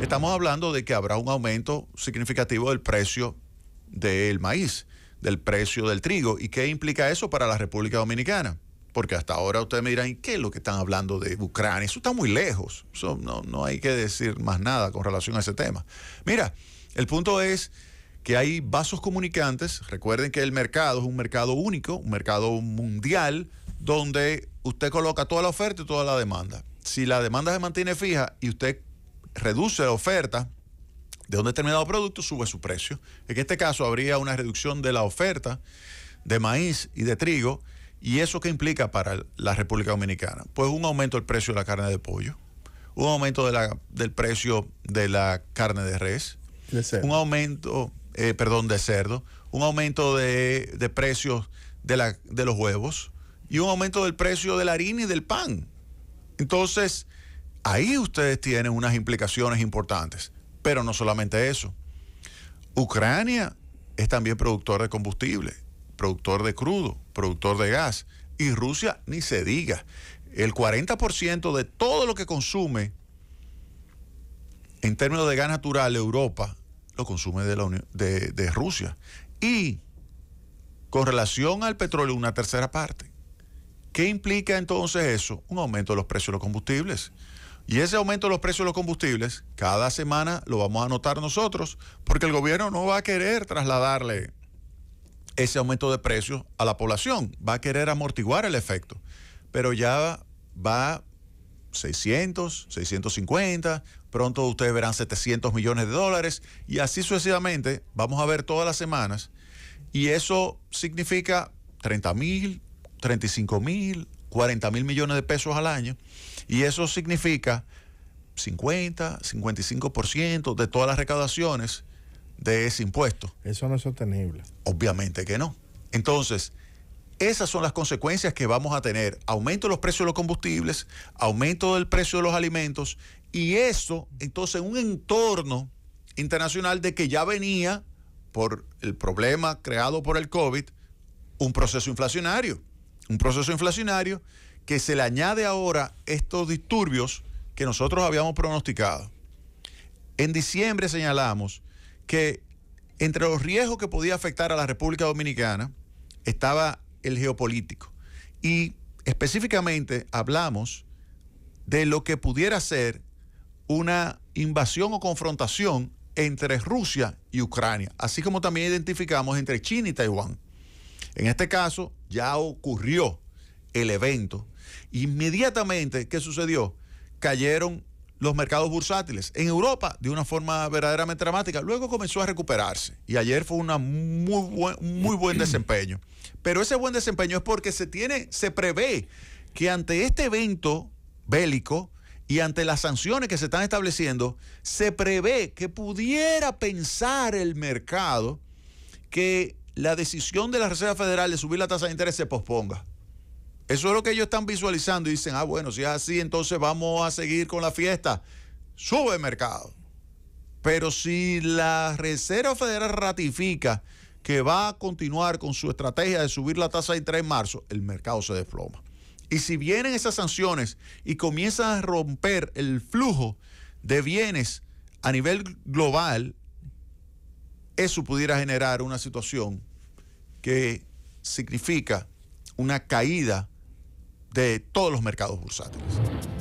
Estamos hablando de que habrá un aumento significativo del precio del maíz, del precio del trigo. ¿Y qué implica eso para la República Dominicana? Porque hasta ahora ustedes me dirán, ¿qué es lo que están hablando de Ucrania? Eso está muy lejos. no, no hay que decir más nada con relación a ese tema. Mira, el punto es que hay vasos comunicantes. Recuerden que el mercado es un mercado único, un mercado mundial, donde usted coloca toda la oferta y toda la demanda. Si la demanda se mantiene fija y usted reduce la oferta de un determinado producto, sube su precio. En este caso habría una reducción de la oferta de maíz y de trigo. ¿Y eso qué implica para la República Dominicana? Pues un aumento del precio de la carne de pollo, un aumento de la, del precio de la carne de res, un aumento, eh, perdón, de cerdo, un aumento de, de precios de, de los huevos y un aumento del precio de la harina y del pan. Entonces, Ahí ustedes tienen unas implicaciones importantes, pero no solamente eso. Ucrania es también productor de combustible, productor de crudo, productor de gas, y Rusia ni se diga. El 40% de todo lo que consume en términos de gas natural Europa lo consume de, Rusia. Y con relación al petróleo, una tercera parte. ¿Qué implica entonces eso? Un aumento de los precios de los combustibles, y ese aumento de los precios de los combustibles, cada semana lo vamos a notar nosotros, porque el gobierno no va a querer trasladarle ese aumento de precios a la población, va a querer amortiguar el efecto, pero ya va 600, 650, pronto ustedes verán 700 millones de dólares y así sucesivamente vamos a ver todas las semanas y eso significa 30 mil, 35 mil, 40 mil millones de pesos al año y eso significa 50, 55% de todas las recaudaciones de ese impuesto. Eso no es sostenible. Obviamente que no. Entonces, esas son las consecuencias que vamos a tener. Aumento de los precios de los combustibles, aumento del precio de los alimentos y eso, entonces, un entorno internacional de que ya venía por el problema creado por el COVID, un proceso inflacionario un proceso inflacionario que se le añade ahora estos disturbios que nosotros habíamos pronosticado. En diciembre señalamos que entre los riesgos que podía afectar a la República Dominicana estaba el geopolítico. Y específicamente hablamos de lo que pudiera ser una invasión o confrontación entre Rusia y Ucrania, así como también identificamos entre China y Taiwán. En este caso ya ocurrió el evento. Inmediatamente, ¿qué sucedió? Cayeron los mercados bursátiles en Europa de una forma verdaderamente dramática. Luego comenzó a recuperarse y ayer fue un muy buen, muy buen desempeño. Pero ese buen desempeño es porque se tiene, se prevé que ante este evento bélico y ante las sanciones que se están estableciendo, se prevé que pudiera pensar el mercado que la decisión de la Reserva Federal de subir la tasa de interés se posponga. Eso es lo que ellos están visualizando y dicen, ah, bueno, si es así, entonces vamos a seguir con la fiesta. Sube el mercado. Pero si la Reserva Federal ratifica que va a continuar con su estrategia de subir la tasa de interés en marzo, el mercado se desploma. Y si vienen esas sanciones y comienza a romper el flujo de bienes a nivel global, eso pudiera generar una situación que significa una caída de todos los mercados bursátiles.